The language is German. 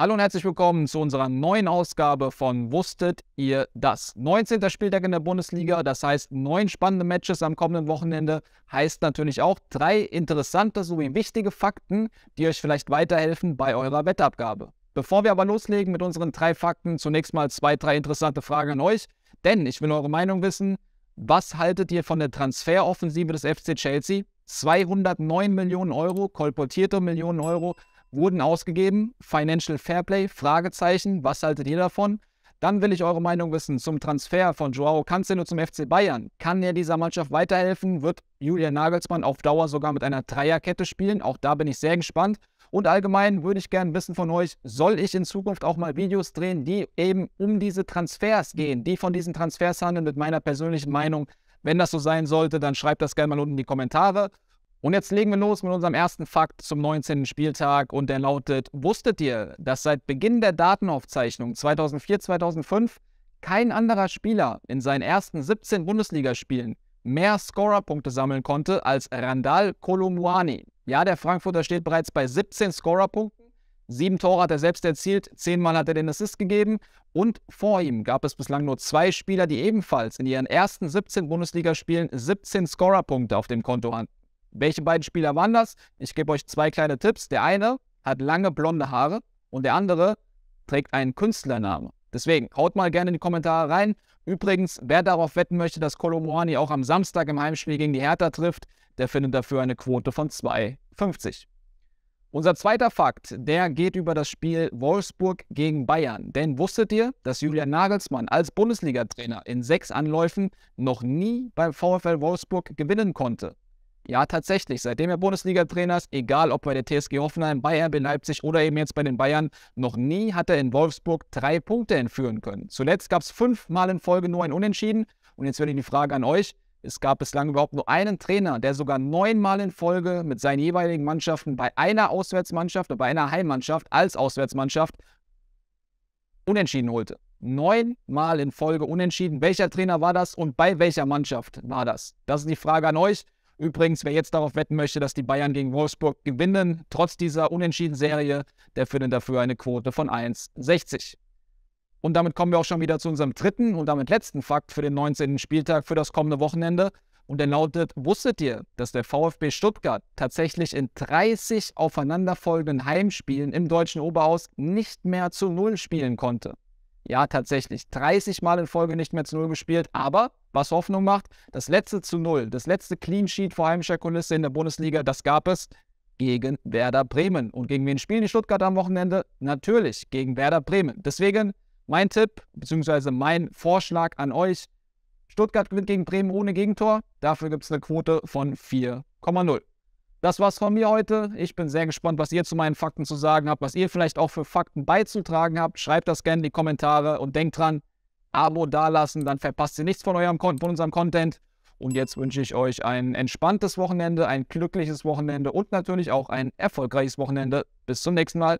Hallo und herzlich willkommen zu unserer neuen Ausgabe von Wusstet ihr das? 19. Spieltag in der Bundesliga, das heißt neun spannende Matches am kommenden Wochenende, heißt natürlich auch drei interessante sowie wichtige Fakten, die euch vielleicht weiterhelfen bei eurer Wettabgabe. Bevor wir aber loslegen mit unseren drei Fakten, zunächst mal zwei, drei interessante Fragen an euch, denn ich will eure Meinung wissen. Was haltet ihr von der Transferoffensive des FC Chelsea? 209 Millionen Euro, kolportierte Millionen Euro wurden ausgegeben. Financial Fairplay, Fragezeichen, was haltet ihr davon? Dann will ich eure Meinung wissen zum Transfer von Joao Cancelo zum FC Bayern. Kann er dieser Mannschaft weiterhelfen? Wird Julian Nagelsmann auf Dauer sogar mit einer Dreierkette spielen? Auch da bin ich sehr gespannt. Und allgemein würde ich gerne wissen von euch, soll ich in Zukunft auch mal Videos drehen, die eben um diese Transfers gehen, die von diesen Transfers handeln mit meiner persönlichen Meinung? Wenn das so sein sollte, dann schreibt das gerne mal unten in die Kommentare. Und jetzt legen wir los mit unserem ersten Fakt zum 19. Spieltag und der lautet, wusstet ihr, dass seit Beginn der Datenaufzeichnung 2004-2005 kein anderer Spieler in seinen ersten 17 Bundesligaspielen mehr Scorerpunkte sammeln konnte als Randall Kolomwani? Ja, der Frankfurter steht bereits bei 17 Scorerpunkten, sieben Tore hat er selbst erzielt, zehnmal hat er den Assist gegeben und vor ihm gab es bislang nur zwei Spieler, die ebenfalls in ihren ersten 17 Bundesligaspielen 17 Scorerpunkte auf dem Konto hatten. Welche beiden Spieler waren das? Ich gebe euch zwei kleine Tipps. Der eine hat lange blonde Haare und der andere trägt einen Künstlernamen. Deswegen haut mal gerne in die Kommentare rein. Übrigens, wer darauf wetten möchte, dass Kolomoani auch am Samstag im Heimspiel gegen die Hertha trifft, der findet dafür eine Quote von 2,50. Unser zweiter Fakt, der geht über das Spiel Wolfsburg gegen Bayern. Denn wusstet ihr, dass Julian Nagelsmann als Bundesligatrainer in sechs Anläufen noch nie beim VfL Wolfsburg gewinnen konnte? Ja, tatsächlich. Seitdem er Bundesliga-Trainer ist, egal ob bei der TSG Hoffenheim, bei RB Leipzig oder eben jetzt bei den Bayern, noch nie hat er in Wolfsburg drei Punkte entführen können. Zuletzt gab es fünfmal in Folge nur ein Unentschieden. Und jetzt würde ich die Frage an euch. Es gab bislang überhaupt nur einen Trainer, der sogar neunmal in Folge mit seinen jeweiligen Mannschaften bei einer Auswärtsmannschaft oder bei einer Heimmannschaft als Auswärtsmannschaft unentschieden holte. Neunmal in Folge unentschieden. Welcher Trainer war das und bei welcher Mannschaft war das? Das ist die Frage an euch. Übrigens, wer jetzt darauf wetten möchte, dass die Bayern gegen Wolfsburg gewinnen, trotz dieser unentschiedenen Serie, der findet dafür eine Quote von 1,60. Und damit kommen wir auch schon wieder zu unserem dritten und damit letzten Fakt für den 19. Spieltag für das kommende Wochenende. Und der lautet, wusstet ihr, dass der VfB Stuttgart tatsächlich in 30 aufeinanderfolgenden Heimspielen im deutschen Oberhaus nicht mehr zu Null spielen konnte? Ja, tatsächlich. 30 Mal in Folge nicht mehr zu Null gespielt, aber was Hoffnung macht, das letzte zu Null, das letzte Clean Sheet vor heimischer Kulisse in der Bundesliga, das gab es gegen Werder Bremen. Und gegen wen spielen die Stuttgarter am Wochenende? Natürlich gegen Werder Bremen. Deswegen mein Tipp beziehungsweise mein Vorschlag an euch: Stuttgart gewinnt gegen Bremen ohne Gegentor. Dafür gibt es eine Quote von 4,0. Das war's von mir heute. Ich bin sehr gespannt, was ihr zu meinen Fakten zu sagen habt, was ihr vielleicht auch für Fakten beizutragen habt. Schreibt das gerne in die Kommentare und denkt dran, Abo dalassen, dann verpasst ihr nichts von, eurem, von unserem Content. Und jetzt wünsche ich euch ein entspanntes Wochenende, ein glückliches Wochenende und natürlich auch ein erfolgreiches Wochenende. Bis zum nächsten Mal.